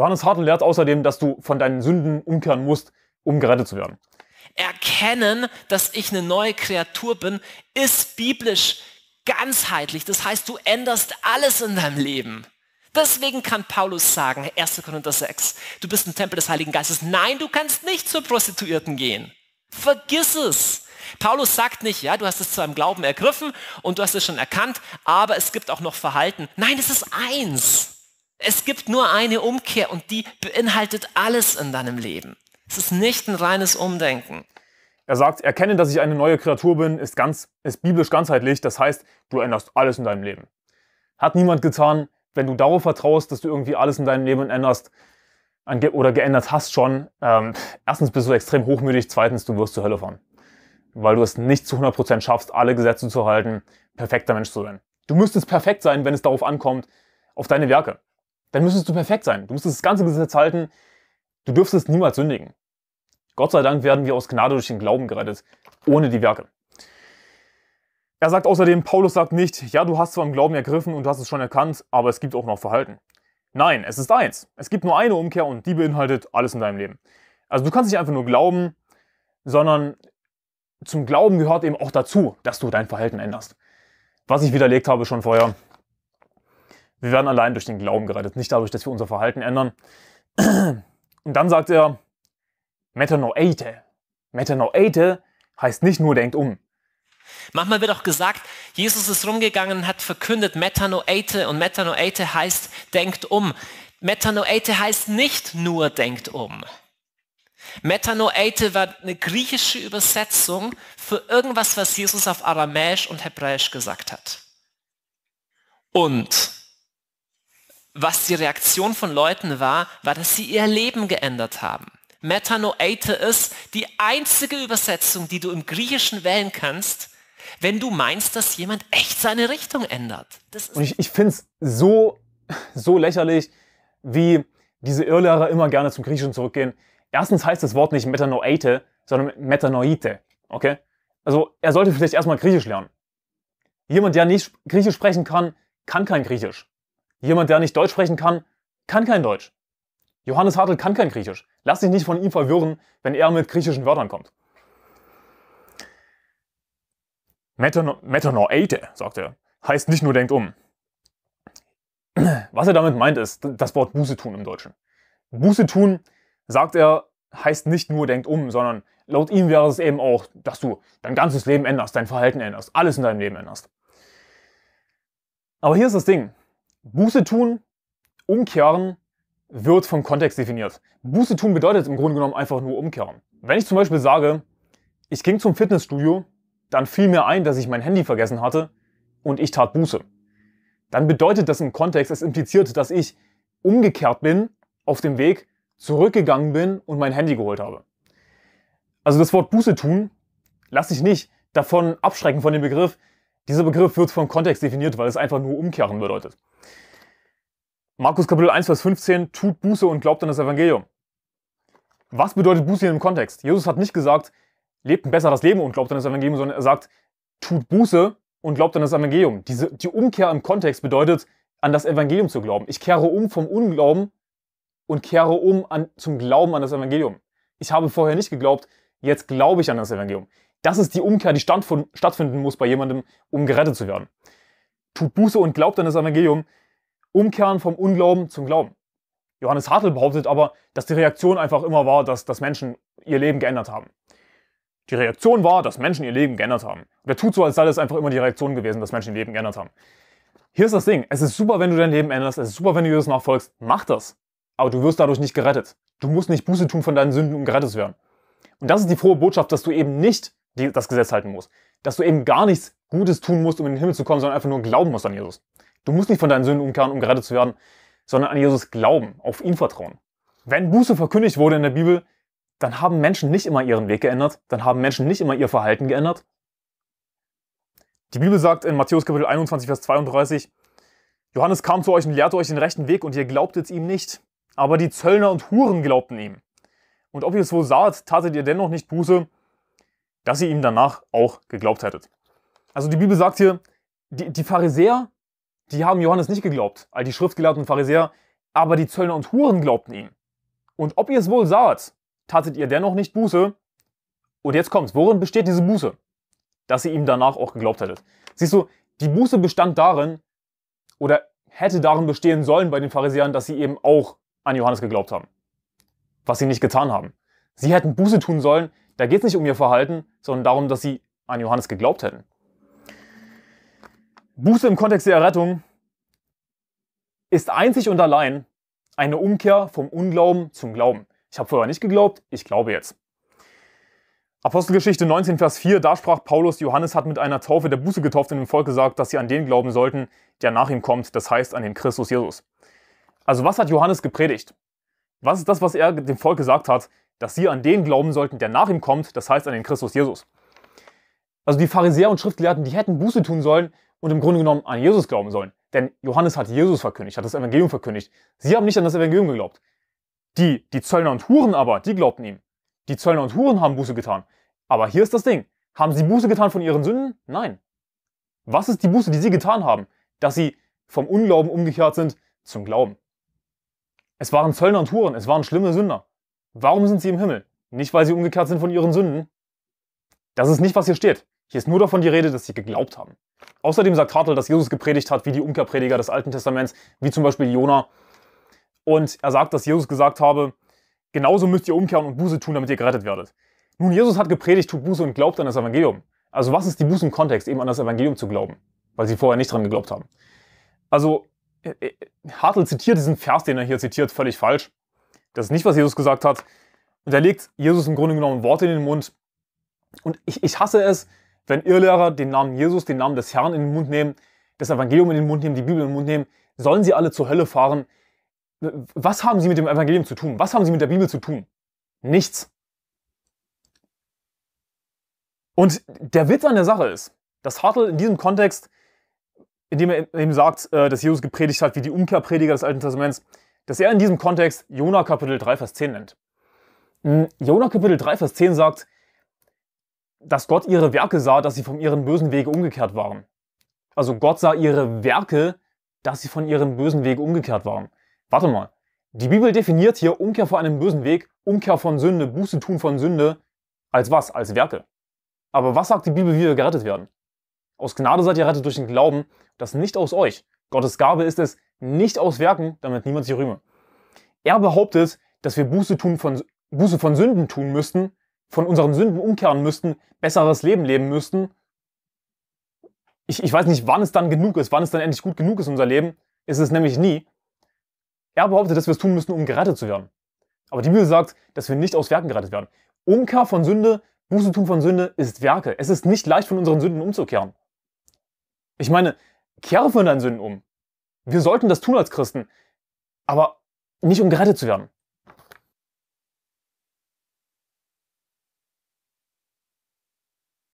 Johannes Harten lehrt außerdem, dass du von deinen Sünden umkehren musst, um gerettet zu werden. Erkennen, dass ich eine neue Kreatur bin, ist biblisch ganzheitlich. Das heißt, du änderst alles in deinem Leben. Deswegen kann Paulus sagen, 1. Korinther 6, du bist ein Tempel des Heiligen Geistes. Nein, du kannst nicht zur Prostituierten gehen. Vergiss es. Paulus sagt nicht, ja, du hast es zu einem Glauben ergriffen und du hast es schon erkannt, aber es gibt auch noch Verhalten. Nein, es ist eins. Es gibt nur eine Umkehr und die beinhaltet alles in deinem Leben. Es ist nicht ein reines Umdenken. Er sagt, erkennen, dass ich eine neue Kreatur bin, ist, ganz, ist biblisch ganzheitlich. Das heißt, du änderst alles in deinem Leben. Hat niemand getan, wenn du darauf vertraust, dass du irgendwie alles in deinem Leben änderst oder geändert hast schon. Ähm, erstens bist du extrem hochmütig, zweitens du wirst zur Hölle fahren. Weil du es nicht zu 100% schaffst, alle Gesetze zu halten, perfekter Mensch zu sein. Du müsstest perfekt sein, wenn es darauf ankommt, auf deine Werke dann müsstest du perfekt sein. Du müsstest das ganze Gesetz halten. Du dürftest niemals sündigen. Gott sei Dank werden wir aus Gnade durch den Glauben gerettet, ohne die Werke. Er sagt außerdem, Paulus sagt nicht, ja, du hast zwar im Glauben ergriffen und du hast es schon erkannt, aber es gibt auch noch Verhalten. Nein, es ist eins. Es gibt nur eine Umkehr und die beinhaltet alles in deinem Leben. Also du kannst nicht einfach nur glauben, sondern zum Glauben gehört eben auch dazu, dass du dein Verhalten änderst. Was ich widerlegt habe schon vorher, wir werden allein durch den Glauben gerettet, nicht dadurch, dass wir unser Verhalten ändern. Und dann sagt er, Metanoete. Metanoete heißt nicht nur denkt um. Manchmal wird auch gesagt, Jesus ist rumgegangen und hat verkündet Metanoete und Metanoete heißt denkt um. Metanoete heißt nicht nur denkt um. Metanoete war eine griechische Übersetzung für irgendwas, was Jesus auf Aramäisch und Hebräisch gesagt hat. Und was die Reaktion von Leuten war, war, dass sie ihr Leben geändert haben. Metanoete ist die einzige Übersetzung, die du im Griechischen wählen kannst, wenn du meinst, dass jemand echt seine Richtung ändert. Und ich, ich finde es so, so lächerlich, wie diese Irrlehrer immer gerne zum Griechischen zurückgehen. Erstens heißt das Wort nicht Metanoete, sondern Metanoite. Okay? Also er sollte vielleicht erstmal Griechisch lernen. Jemand, der nicht Griechisch sprechen kann, kann kein Griechisch. Jemand, der nicht Deutsch sprechen kann, kann kein Deutsch. Johannes Hartl kann kein Griechisch. Lass dich nicht von ihm verwirren, wenn er mit griechischen Wörtern kommt. Metano eite, sagt er, heißt nicht nur denkt um. Was er damit meint, ist das Wort Buße tun im Deutschen. Buße tun, sagt er, heißt nicht nur denkt um, sondern laut ihm wäre es eben auch, dass du dein ganzes Leben änderst, dein Verhalten änderst, alles in deinem Leben änderst. Aber hier ist das Ding. Buße tun, umkehren, wird vom Kontext definiert. Buße tun bedeutet im Grunde genommen einfach nur umkehren. Wenn ich zum Beispiel sage, ich ging zum Fitnessstudio, dann fiel mir ein, dass ich mein Handy vergessen hatte und ich tat Buße. Dann bedeutet das im Kontext, es impliziert, dass ich umgekehrt bin, auf dem Weg zurückgegangen bin und mein Handy geholt habe. Also das Wort Buße tun lasse ich nicht davon abschrecken von dem Begriff, dieser Begriff wird vom Kontext definiert, weil es einfach nur umkehren bedeutet. Markus Kapitel 1, Vers 15 tut Buße und glaubt an das Evangelium. Was bedeutet Buße in dem Kontext? Jesus hat nicht gesagt, lebt ein besseres Leben und glaubt an das Evangelium, sondern er sagt, tut Buße und glaubt an das Evangelium. Diese, die Umkehr im Kontext bedeutet, an das Evangelium zu glauben. Ich kehre um vom Unglauben und kehre um an, zum Glauben an das Evangelium. Ich habe vorher nicht geglaubt, jetzt glaube ich an das Evangelium. Das ist die Umkehr, die stattfinden muss bei jemandem, um gerettet zu werden. Tut Buße und glaubt an das Evangelium. Umkehren vom Unglauben zum Glauben. Johannes Hartl behauptet aber, dass die Reaktion einfach immer war, dass, dass Menschen ihr Leben geändert haben. Die Reaktion war, dass Menschen ihr Leben geändert haben. Wer tut so, als sei das einfach immer die Reaktion gewesen, dass Menschen ihr Leben geändert haben. Hier ist das Ding. Es ist super, wenn du dein Leben änderst. Es ist super, wenn du Jesus nachfolgst. Mach das. Aber du wirst dadurch nicht gerettet. Du musst nicht Buße tun von deinen Sünden, um gerettet zu werden. Und das ist die frohe Botschaft, dass du eben nicht die, das Gesetz halten muss. Dass du eben gar nichts Gutes tun musst, um in den Himmel zu kommen, sondern einfach nur glauben musst an Jesus. Du musst nicht von deinen Sünden umkehren, um gerettet zu werden, sondern an Jesus glauben, auf ihn vertrauen. Wenn Buße verkündigt wurde in der Bibel, dann haben Menschen nicht immer ihren Weg geändert, dann haben Menschen nicht immer ihr Verhalten geändert. Die Bibel sagt in Matthäus Kapitel 21, Vers 32, Johannes kam zu euch und lehrte euch den rechten Weg und ihr glaubtet ihm nicht, aber die Zöllner und Huren glaubten ihm. Und ob ihr es wohl saht, tatet ihr dennoch nicht Buße, dass ihr ihm danach auch geglaubt hättet. Also die Bibel sagt hier, die, die Pharisäer, die haben Johannes nicht geglaubt, all die schriftgelehrten Pharisäer, aber die Zöllner und Huren glaubten ihm. Und ob ihr es wohl saht, tatet ihr dennoch nicht Buße. Und jetzt kommt's, worin besteht diese Buße? Dass ihr ihm danach auch geglaubt hättet. Siehst du, die Buße bestand darin, oder hätte darin bestehen sollen bei den Pharisäern, dass sie eben auch an Johannes geglaubt haben. Was sie nicht getan haben. Sie hätten Buße tun sollen, da geht es nicht um ihr Verhalten, sondern darum, dass sie an Johannes geglaubt hätten. Buße im Kontext der Errettung ist einzig und allein eine Umkehr vom Unglauben zum Glauben. Ich habe vorher nicht geglaubt, ich glaube jetzt. Apostelgeschichte 19, Vers 4, da sprach Paulus, Johannes hat mit einer Taufe der Buße getauft und dem Volk gesagt, dass sie an den glauben sollten, der nach ihm kommt, das heißt an den Christus Jesus. Also was hat Johannes gepredigt? Was ist das, was er dem Volk gesagt hat? dass sie an den glauben sollten, der nach ihm kommt, das heißt an den Christus Jesus. Also die Pharisäer und Schriftgelehrten, die hätten Buße tun sollen und im Grunde genommen an Jesus glauben sollen. Denn Johannes hat Jesus verkündigt, hat das Evangelium verkündigt. Sie haben nicht an das Evangelium geglaubt. Die, die Zöllner und Huren aber, die glaubten ihm. Die Zöllner und Huren haben Buße getan. Aber hier ist das Ding. Haben sie Buße getan von ihren Sünden? Nein. Was ist die Buße, die sie getan haben? Dass sie vom Unglauben umgekehrt sind zum Glauben. Es waren Zöllner und Huren, es waren schlimme Sünder. Warum sind sie im Himmel? Nicht, weil sie umgekehrt sind von ihren Sünden. Das ist nicht, was hier steht. Hier ist nur davon die Rede, dass sie geglaubt haben. Außerdem sagt Hartl, dass Jesus gepredigt hat, wie die Umkehrprediger des Alten Testaments, wie zum Beispiel Jona. Und er sagt, dass Jesus gesagt habe, genauso müsst ihr umkehren und Buße tun, damit ihr gerettet werdet. Nun, Jesus hat gepredigt, tut Buße und glaubt an das Evangelium. Also was ist die Buße im Kontext, eben an das Evangelium zu glauben? Weil sie vorher nicht dran geglaubt haben. Also, äh, äh, Hartl zitiert diesen Vers, den er hier zitiert, völlig falsch. Das ist nicht, was Jesus gesagt hat. Und er legt Jesus im Grunde genommen Worte in den Mund. Und ich, ich hasse es, wenn Irrlehrer den Namen Jesus, den Namen des Herrn in den Mund nehmen, das Evangelium in den Mund nehmen, die Bibel in den Mund nehmen. Sollen sie alle zur Hölle fahren? Was haben sie mit dem Evangelium zu tun? Was haben sie mit der Bibel zu tun? Nichts. Und der Witz an der Sache ist, dass Hartl in diesem Kontext, in dem er eben sagt, äh, dass Jesus gepredigt hat, wie die Umkehrprediger des Alten Testaments, dass er in diesem Kontext Jona Kapitel 3, Vers 10 nennt. Mm, Jona Kapitel 3, Vers 10 sagt, dass Gott ihre Werke sah, dass sie von ihren bösen Wege umgekehrt waren. Also Gott sah ihre Werke, dass sie von ihren bösen Wegen umgekehrt waren. Warte mal. Die Bibel definiert hier Umkehr vor einem bösen Weg, Umkehr von Sünde, Buße tun von Sünde, als was? Als Werke. Aber was sagt die Bibel, wie wir gerettet werden? Aus Gnade seid ihr rettet durch den Glauben, das nicht aus euch. Gottes Gabe ist es, nicht aus Werken, damit niemand sich rühme. Er behauptet, dass wir Buße, tun von, Buße von Sünden tun müssten, von unseren Sünden umkehren müssten, besseres Leben leben müssten. Ich, ich weiß nicht, wann es dann genug ist, wann es dann endlich gut genug ist, unser Leben. Ist es nämlich nie. Er behauptet, dass wir es tun müssen, um gerettet zu werden. Aber die Bibel sagt, dass wir nicht aus Werken gerettet werden. Umkehr von Sünde, Buße tun von Sünde ist Werke. Es ist nicht leicht, von unseren Sünden umzukehren. Ich meine, kehre von deinen Sünden um. Wir sollten das tun als Christen, aber nicht um gerettet zu werden.